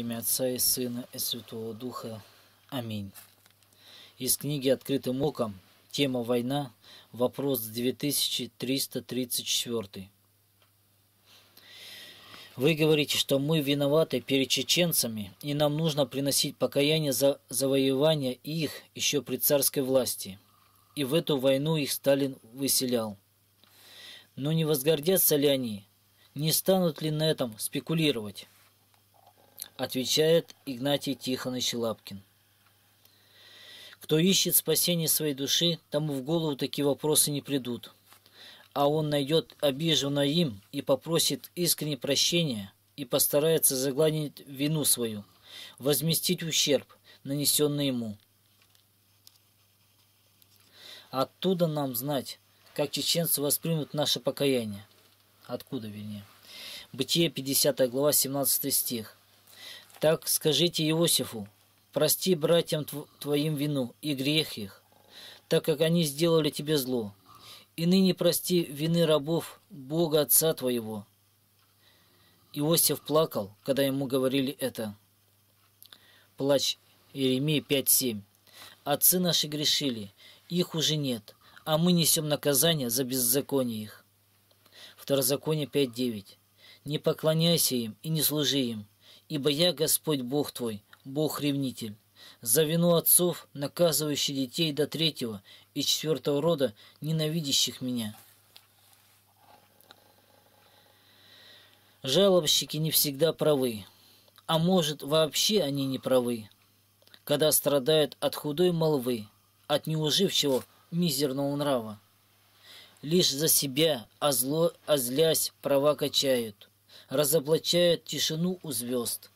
имя Отца и Сына и Святого Духа. Аминь. Из книги «Открытым оком» тема «Война», вопрос 2334. Вы говорите, что мы виноваты перед чеченцами, и нам нужно приносить покаяние за завоевание их еще при царской власти. И в эту войну их Сталин выселял. Но не возгордятся ли они? Не станут ли на этом спекулировать? Отвечает Игнатий Тихонович Лапкин. Кто ищет спасение своей души, тому в голову такие вопросы не придут. А он найдет обиженное им и попросит искренне прощения и постарается загладить вину свою, возместить ущерб, нанесенный ему. Оттуда нам знать, как чеченцы воспримут наше покаяние. Откуда, вернее. Бытие 50 глава, 17 стих. Так скажите Иосифу, прости братьям твоим вину и грех их, так как они сделали тебе зло, и ныне прости вины рабов Бога Отца твоего». Иосиф плакал, когда ему говорили это. Плач Иеремии 5.7. «Отцы наши грешили, их уже нет, а мы несем наказание за беззаконие их». Второзаконие 5.9. «Не поклоняйся им и не служи им, Ибо я Господь Бог твой, Бог-ревнитель. За вину отцов, наказывающий детей до третьего и четвертого рода, ненавидящих меня. Жалобщики не всегда правы, а может вообще они не правы, когда страдают от худой молвы, от неуживчивого мизерного нрава. Лишь за себя, а зло, а злясь, права качают – разоблачают тишину у звезд.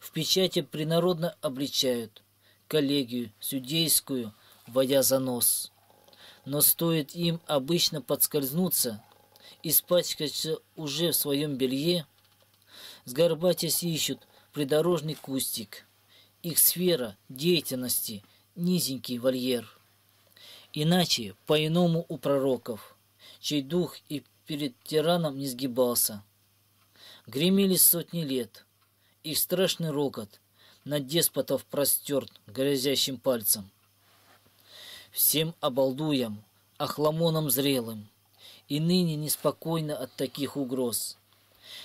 В печати принародно обличают коллегию судейскую, вводя за нос. Но стоит им обычно подскользнуться, испачкаться уже в своем белье, с ищут придорожный кустик. Их сфера деятельности – низенький вольер. Иначе, по-иному у пророков, чей дух и перед тираном не сгибался – Гремели сотни лет. Их страшный рокот на деспотов простерт грязящим пальцем. Всем обалдуям, охламонам зрелым, и ныне неспокойно от таких угроз.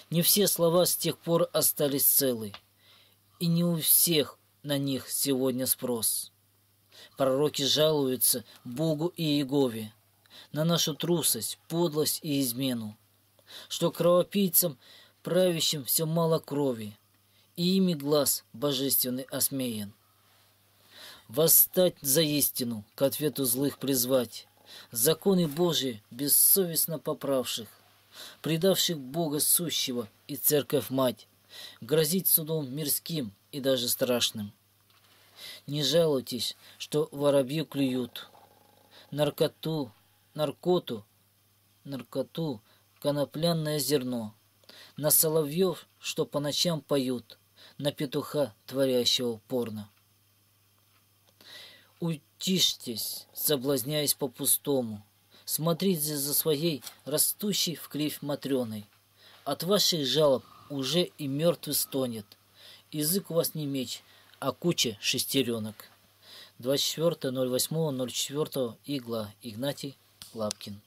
Не все слова с тех пор остались целы, и не у всех на них сегодня спрос. Пророки жалуются Богу и Иегове на нашу трусость, подлость и измену, что кровопийцам – правящим все мало крови, и ими глаз божественный осмеян. Восстать за истину, к ответу злых призвать, законы Божии бессовестно поправших, предавших Бога сущего и церковь мать, грозить судом мирским и даже страшным. Не жалуйтесь, что воробью клюют. Наркоту, наркоту, наркоту, коноплянное зерно – на соловьев, что по ночам поют, на петуха, творящего порно. Утишьтесь, соблазняясь по-пустому, смотрите за своей растущей в кривь Матрёной. От ваших жалоб уже и мертвый стонет. Язык у вас не меч, а куча шестеренок. 24.08.04. Игла. Игнатий Лапкин.